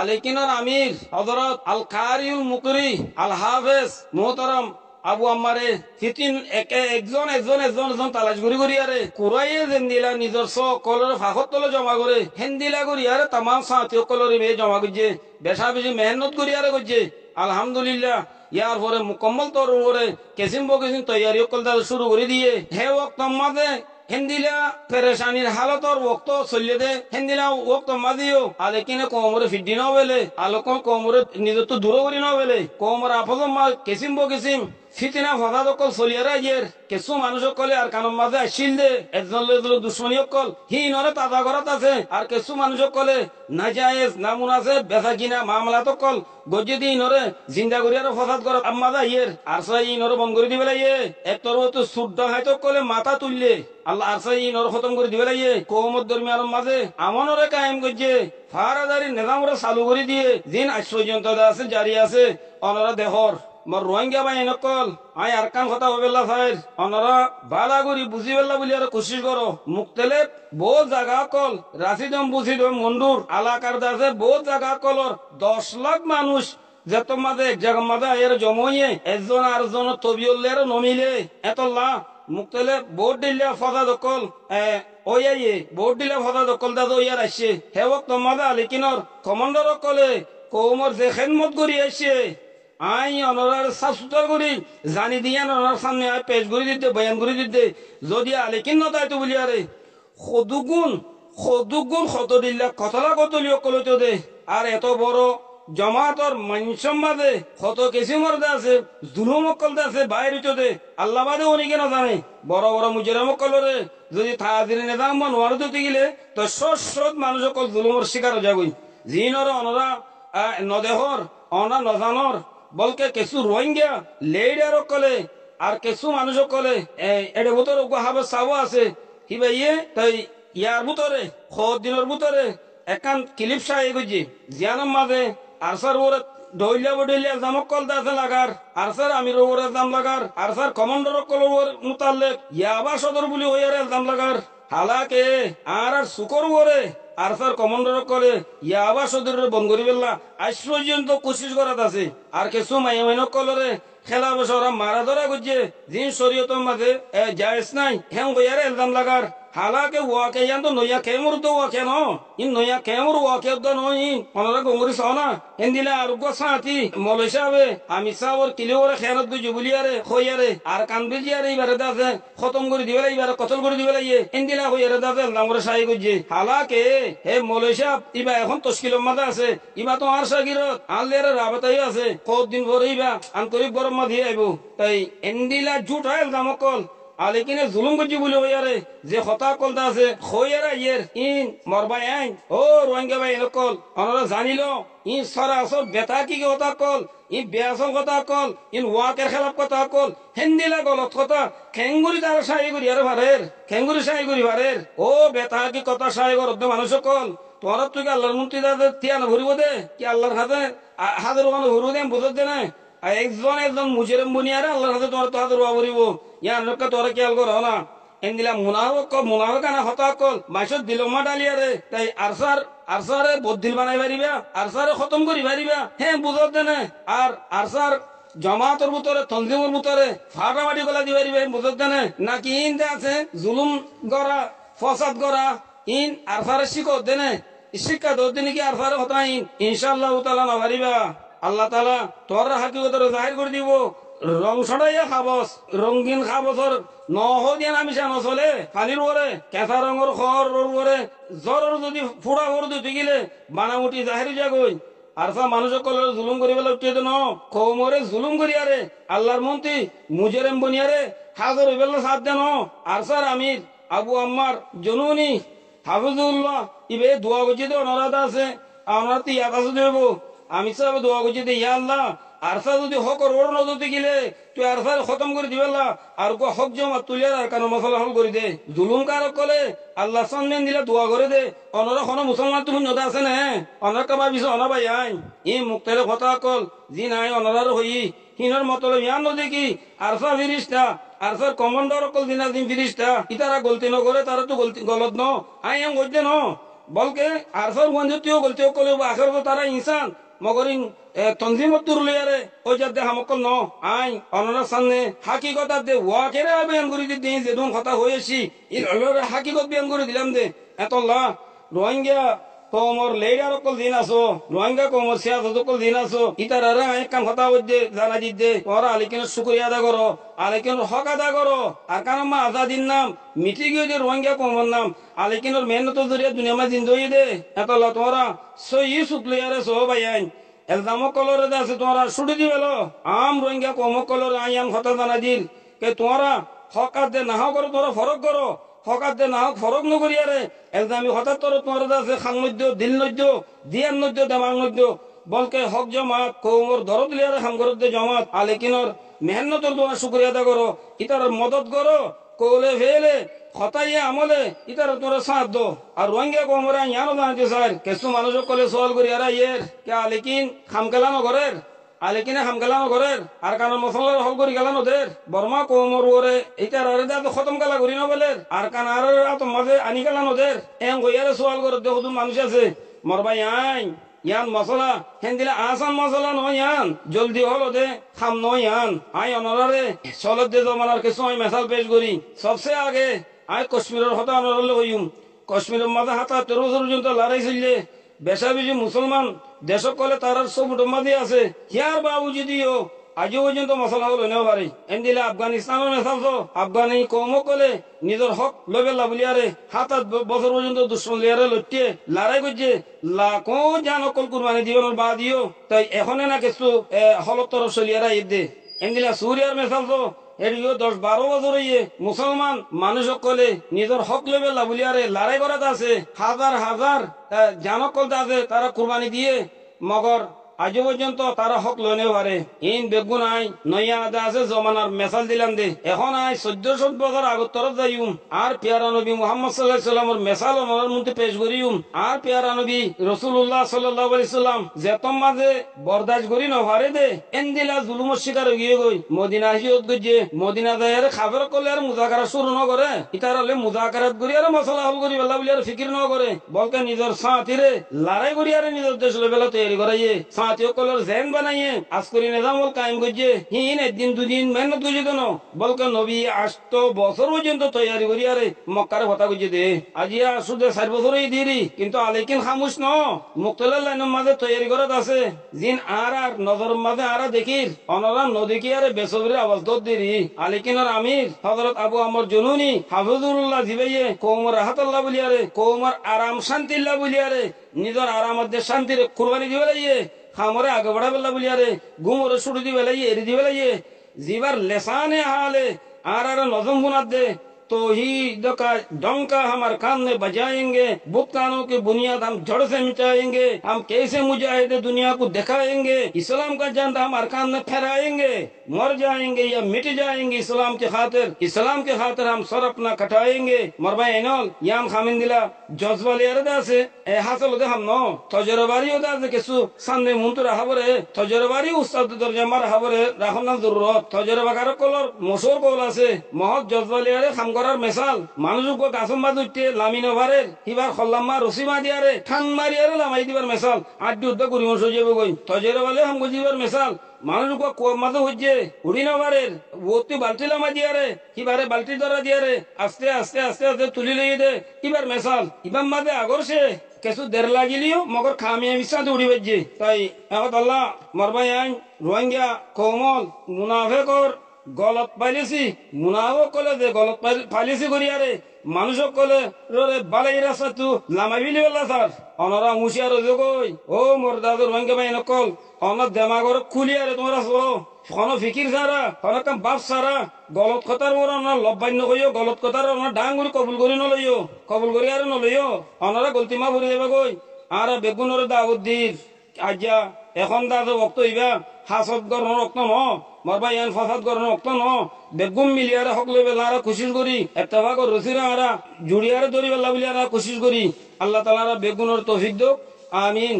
আলিকিনার আমির হজরত আল কারিউল মুকরি আল হাফেজ মোহতরম আবু আমারে সিটিন একে একজন একজন একজন একজন তালাশ ঘুরি করিয়ারে কুরাইয়ে জেন্দিলা নিজর সকলের ফাঁকত তলে জমা করে হেন্দিলা করিয়ারে তামাম সাঁতীয় কলরে মেয়ে জমা করছে বেশা বেশি মেহনত করিয়ারে করছে আলহামদুলিল্লাহ ইয়ার পরে মুকম্মল তরুণ করে কেসিম বকেসিম তৈয়ারি কলদার শুরু করে দিয়ে হে ওক্ত মাঝে হিন্দিলা পেরেশানির হালতর ওক্ত চলিয়ে দে হিন্দিলা ওক্ত মাদিও আলে কিনে কোমরে ফিডি নবেলে আলো কোমরে নিজত্ব দূর করি নবেলে কোমর আফজ মা কিসিম বকিসিম ফিতিনা ভাদা দকল চলিয়ারা ইয়ের কিছু মানুষ কলে আর কানম মাঝে আসিল দে একজন লোক দুশ্মনী কল হি নরে তাজা ঘরত আছে আর কিছু মানুষ কলে না জায়েজ না মুনাসে বেচা কিনা মামলা তো কল গজ্জি দি ইনরে জিন্দা করি আর ফসাদ কর আম দা ইয়ের আর সাই ইনরে বন্ধ করে দিবে লাগিয়ে এক তরব তো সুদ্দ হয় তো কলে মাথা তুললে আল্লাহ আর সাই ইনর খতম করে দিবে লাগিয়ে কোমত দরমিয়ার মাঝে আমনরে কায়েম করছে ফারাদারি নেজামরে চালু করে দিয়ে দিন আজ আছে জারি আছে অনরা দেহর মোর রোহিঙ্গা বাই নকল আই আর কান কথা হবেলা ফাইল অনারা বালা করি বুঝি বেলা বলি আর কোশিশ করো মুক্তেলে বহুত জায়গা কল রাশিদম বুঝিদম মন্ডুর আলাকার দাসে বহুত জায়গা কলর দশ লাখ মানুষ যে তোমাদের জগমাদা এর জমইয়ে একজন আর জন তবিউল্লের নমিলে এতল্লা মুক্তলে বোর্ড দিলে ফদা দকল ওয়াইয়ে বোর্ড দিলে ফদা দকল দাদা ওয়ার আসছে হেবক তোমাদা লিকিনর কমান্ডার কলে কৌমর যে খেদমত করি আসছে আই অনরার সাফ সুতর করি জানি দিয়ে অনরার সামনে আই পেশ করে দিতে বয়ান করে দিতে যদি আলে কিন্ন তাই তো বলি আরে সদুগুণ সদুগুণ সতদিল্লা কতলা কতলিও কলতো দে আর এত বড় জমাতর মানসম্মাদে কত কেসিমর দে আছে জুলুম দে আছে বাইরে দে আল্লাহ বাদে উনি কেন জানে বড় বড় মুজেরাম কলরে যদি দিনে নেদাম বা নোয়ার দিতে গেলে তো সৎ সৎ মানুষ সকল জুলুমর শিকার যাবই জিনর অনরা নদেহর অনা নজানর বলকে কিছু রোহিঙ্গা লেইডার কলে আর কিছু মানুষ কলে এটা ভূতর হাবে চাওয়া আছে হিবা ইয়ে তাই ইয়ার ভূতরে দিনের ভূতরে একান কিলিপ সাহে গুজি জিয়ানম মাঝে আর সার ওরে ডইলিয়া বডইলিয়া জামক কল দাসে লাগার আর স্যার আমির ওরে জাম লাগার আর স্যার কমান্ডার কল মুতাল্লেক ইয়াবা সদর বলি ওয়ারে জাম লাগার হালাকে আর আর শুকর করে আর স্যার কমান্ডার করে আবার সদর বন করি বেলা আজ পর্যন্ত কোশিস করা আছে আর কিছু মাই মাইনক কলরে খেলা বসরা মারা ধরা করছে জিন শরীয়তের মাঝে যাইস নাই হ্যাঁ বইয়ারে এলদাম লাগার হালাকে ওয়াকে ইয়ান তো নইয়া কেমুর তো ওয়াকে ন ইন নইয়া কেমুর ওয়াকে দ ন নই অনরা গঙ্গুরি সহনা এন্দিলা আর গো সাথি মলেশাবে আমি সাবর ওরে খেয়ানত গো জুবুলিয়ারে খইয়ারে আর কানবিলিয়ারে ইবারে দাসে খতম করে দিবে ইবারে কতল করে দিবে লাগিয়ে এন্দিলা হইয়ারে দাসে লামরে সাই গজে হালাকে হে মলেশাব ইবা এখন তশকিল মাদা আছে ইবা তো আর সাগিরত আলের রাবতাই আছে কত দিন পরে ইবা আন গরম মা দিয়ে আইবো তাই এন্দিলা জুট হয় দামকল আলেকিনে জুলুম করছি বলে হইয়ারে যে হতা কলতা আছে হইয়ারা ইয়ের ইন মরবাই আইন ও রোহিঙ্গা ভাই কল অনারা জানিল ইন সরাসর বেতা কি কথা কল ইন বেয়াসন কথা কল ইন ওয়াকের খেলাপ কথা কল হেন্দিলা গলত কথা খেঙ্গুরি তার সাহি করি আর ভারের খেঙ্গুরি সাহি করি ভারের ও বেতা কি কথা সাহি করত মানুষ কল তোমার তুই আল্লাহর মন্ত্রী দাদা তিয়ান ভরিব দে কি আল্লাহর হাতে হাতের ওখানে ভরিব দেন দে দেয় আর একজন একজন মুজেরম বুনিয়ারে আল্লাহর হাতে তোমার তাহাতে রোয়া ভরিব ইয়ান রক্ষা তোরা খেয়াল করো না এন দিলাম মুনাফক মুনাফক আনা হতা কল মাইসত দিল মা ডালিয়া তাই আরসার আরসারে বদ্ধিল বানাই পারিবা আরসারে খতম করি পারিবা হ্যাঁ বুঝত দেনে আর আরসার জমাতর ভিতরে তঞ্জিমর ভিতরে ফাটাফাটি গলা দিবে পারিবে বুঝত দেনে না কি ইন আছে জুলুম গড়া ফসাদ গড়া ইন আরসারে শিকত দেনে শিক্ষা দোর দিনে কি আরসারে হতাইন ইনশাআল্লাহ তাআলা না পারিবা আল্লাহ তালা তোর হাকিগতর জাহির করে দিব রং সড়াইয়া খাবস রঙিন খাবসর নহ দিয়ে নামিছে নচলে ফালির করে কেঁচা রঙর খর রং করে জ্বরর যদি ফুড়া ঘর দি গিলে বানামুটি জাহির যাগই আরসা মানুষসকলের জুলুম করি বেলা উঠিয়ে দেন কৌমরে জুলুম করিয়ারে আল্লাহর মন্ত্রী মুজেরেম বনিয়ারে হাজর বেলা সাত দেন আরসার আমির আবু আম্মার জনুনি হাফিজুল্লাহ ইবে দোয়া গজিতে অনরাধা আছে আমরা তিয়াদ আছে দেবো আমি চাব দোয়া কৰিছো যে ইয়া আল্লাহ আৰ্চা যদি হকৰ ওৰ নদতে গিলে তুই আৰ্চা খতম কৰি দিবলা আৰু কোৱা হক জমা তুলি আৰু কাৰণ মছলা হল কৰি দে জুলুম কাৰক কলে আল্লাহ চন্দেন দিলে দোৱা কৰি দে অনৰ খন মুছলমান তুমি নদা আছে নে অনৰ কাবা বিচ অনবাই আই ই মুক্তেলে ফটা কল যি নাই অনৰাৰ হৈ সিনৰ মতলে ইয়া নদেখি আৰ্চা ফিৰিষ্টা আৰ্চাৰ কমাণ্ডাৰ অকল দিনা দিন ফিৰিষ্টা ইতাৰা গলতি নকৰে তাৰাতো গলতি গলত ন আই এম গৈ দে ন বলকে আৰ্চৰ বন্ধু তেওঁ গলতিও কলে আখৰ তাৰা ইনচান মগরিং তনজিমতুর লিয়ারে ওই যাতে হামকল ন আই অনরা সামনে হাকিকতা দে ওয়াকেরে বেয়ান করে দি দিন কথা হয়েছি ইল বেয়ান করে দিলাম দে এত রোহিঙ্গা কমর লেইরার অকল দিন আসো রোহিঙ্গা কমর সিয়াস অকল দিন আসো ইতার আরে আমি কাম কথা বলছে জানা দিতে ওরা আলিকেন শুকরিয়া আদা করো আলিকেন হক আদা করো আর কারণ মা আজাদিন নাম মিটি গিয়ে যে রোহিঙ্গা কমর নাম আলিকেনের মেহনত জরিয়া দুনিয়া মা দিন হয়ে দে এত তোমরা সই শুকলি সহ ভাই আইন কলরে আছে তোমরা ছুটি দিবেল আম রোহিঙ্গা কমক কলরে আইয়ান হতা জানা দিল কে তোমরা হক দে নাহ করো তোমরা ফরক করো হকার দে না হোক ফরক নগরিয়া রে আমি হঠাৎ তরত মরদ আছে খাং নদ্য দিল নদ্য দিয়ার নদ্য দেমাং নদ্য বলকে হক জমাত কৌমর দরদ লিয়ারে খাম গরদ দে জমাত আলেকিনর মেহনতর তোমার শুক্রিয়া আদা করো ইতার মদত করো কৌলে ফেলে খতাইয়ে আমলে ইতার তোরা সাঁত দো আর রোহিঙ্গা কমরে ইয়ানো জানাতে স্যার কিছু মানুষ কলে সওয়াল করি আর ইয়ের কে আলেকিন খামকেলা নগরের আলে কিনে হাম গেলাম ঘরের আর কারণ মশলার হল করি গেলাম ওদের বর্মা কোমর ওরে এইটার আরে দা খতম গেলা করি না বলে আর কান আর আতম মাঝে আনি গেলাম ওদের এম গইয়ারে সোয়াল করে দেখো মানুষ আছে মরবাই আইন ইয়ান মশলা হেন দিলে আসান মশলা নয় ইয়ান জলদি হল দে খাম নয় ইয়ান আই অনারে চলত দে জমানার কিছু আমি মেশাল পেশ করি সবচেয়ে আগে আই কাশ্মীরের হতা অনারলে হইম কাশ্মীরের মাথা হাতা তেরো পর্যন্ত লড়াই চললে বেশা বেশি মুসলমান দেশ কলে তারার সব উটমাদি আছে হিয়ার বাবু যদিও আজও পর্যন্ত মশলা হল নেও পারে এনদিলে দিলে আফগানিস্তানও নেশালছো আফগানি কমও কলে নিজের হক লবেলা বুলিয়ারে হাত আট বছর পর্যন্ত দুশ্মন লিয়ারে লটিয়ে লড়াই করছে লাখো জান অকল কুরবানি জীবনের বা দিও তাই এখনে না কিছু তরফ চলিয়ারা ঈদ দে এনদিলা দিলে সুরিয়ার মেশালছো হেরিও দশ বারো বছর ইয়ে মুসলমান মানুষ সকলে নিজের হক লেবে লাভুলিয়ারে লড়াই করাতে আছে হাজার হাজার জানক কলতে আছে তারা কুরবানি দিয়ে মগর আজ পর্যন্ত তারা হক লোনে পারে ইন বেগুন আই নইয়া আছে জমানার মেসাল দিলাম দে এখন আই চোদ্দ শত বছর আগত তরফ যাইম আর পিয়ারা নবী মোহাম্মদ সাল্লাহ সাল্লামর মেসাল আমার মধ্যে পেশ করিম আর পিয়ারা নবী রসুল্লাহ সাল্লাহ সাল্লাম যেতম মাঝে করি ন পারে দে এন্দিলা শিকার গিয়ে গই মদিনা হিয়ত গিয়ে মদিনা যায় খাবার করলে আর মুজাকারা শুরু ন করে ইতারালে মুজাকারাত করি আর মশলা হল করি বেলা বলি আর ফিকির ন করে বলকে নিজের সাঁতিরে লড়াই করি আর নিজের দেশ বেলা তৈরি করাইয়ে জামাতি সকলের জেন বানাইয়ে আজকরি নিজামল কায়েম করছে হিন একদিন দুদিন নবী বছর পর্যন্ত করি আরে মক্কার কথা দে চার দিরি কিন্তু ন মাঝে আছে জিন আর আর নজর মাঝে আর অনরা আরে আওয়াজ দিরি আমির আবু আমর জুনুনি হাফিজুল্লাহ জিবাইয়ে রাহাতাল্লাহ আরাম শান্তিল্লাহ নিজের শান্তির কুরবানি দিবে খামরে আগে বাড়া বেলা বলিয়ারে গুমরে সুড়ি দিবে লাইয়ে এরি দিবে লাইয়ে লেসানে হালে আর আর নজম গুনাত দে तो ही का डंका हम कान में बजाएंगे भुगतानों की बुनियाद हम जड़ से मिटाएंगे हम कैसे मुजाहिद दुनिया को दिखाएंगे इस्लाम का झंडा हम कान में फहराएंगे मर जाएंगे या मिट जाएंगे इस्लाम के खातिर इस्लाम के खातिर हम सर अपना कटाएंगे मरबा एनोल याम खामिन दिला ए हासिल हम नो तजरबारी किसु है तजरबारी उस्ताद है जरूरत तजरबा করার মেশাল মানুষকে গাছন বাদ উঠতে লামিন ওভারের হিবার খল্লাম্মা রসিমা দিয়ারে ঠান মারিয়ারে লামাই দিবার মেশাল আর যুদ্ধ করিম সজিয়ে গই তজের বলে হাম গজিবার মেশাল মানুষকে হইছে উড়ি বালতি লামা দিয়ারে বালতি ধরা দিয়ারে আস্তে আস্তে আস্তে আস্তে তুলি লই দে কিবার মেশাল ইবাম মাঝে আগর সে দের লাগিলিও মগর খামিয়ে বিশ্বাস উড়ি বেজে তাই আল্লাহ মরবাই আইন রোহিঙ্গা কোমল গলত পাইলেছি মুনাও কলে যে গলত পাইলেছি করিয়ারে মানুষক কলে রে বালাই রাস্তা তু লামাবিলি বললা স্যার অনরা মুশিয়ার যোগই ও মোর দাদুর রঙ্গে মাইন কল অনার দেমাগর খুলিয়ারে তোমরা চলো হন ফিকির সারা হন কাম বাপ সারা গলত কথার মোর অনার লব্বান্য কইও গলত কথার অনার ডাঙ্গুরি কবুল করি নলইও কবুল করি আর নলইও অনারা গলতিমা ভরে যাবে কই আর বেগুনরে দাউদ্দির আজ্ঞা এখন দাদু ভক্ত হইবা হাসত গরণ রক্ত ন মরবাই এন ফাসাদ গরণ রক্ত ন বেগুম মিলিয়ারা হক লই বেলা কোশিস করি এত্তাফা কর রসিরা আরা জুড়িয়ারা ধরি বেলা বলিয়ারা কোশিস করি আল্লাহ তালারা বেগুনের তফিক দোক আমিন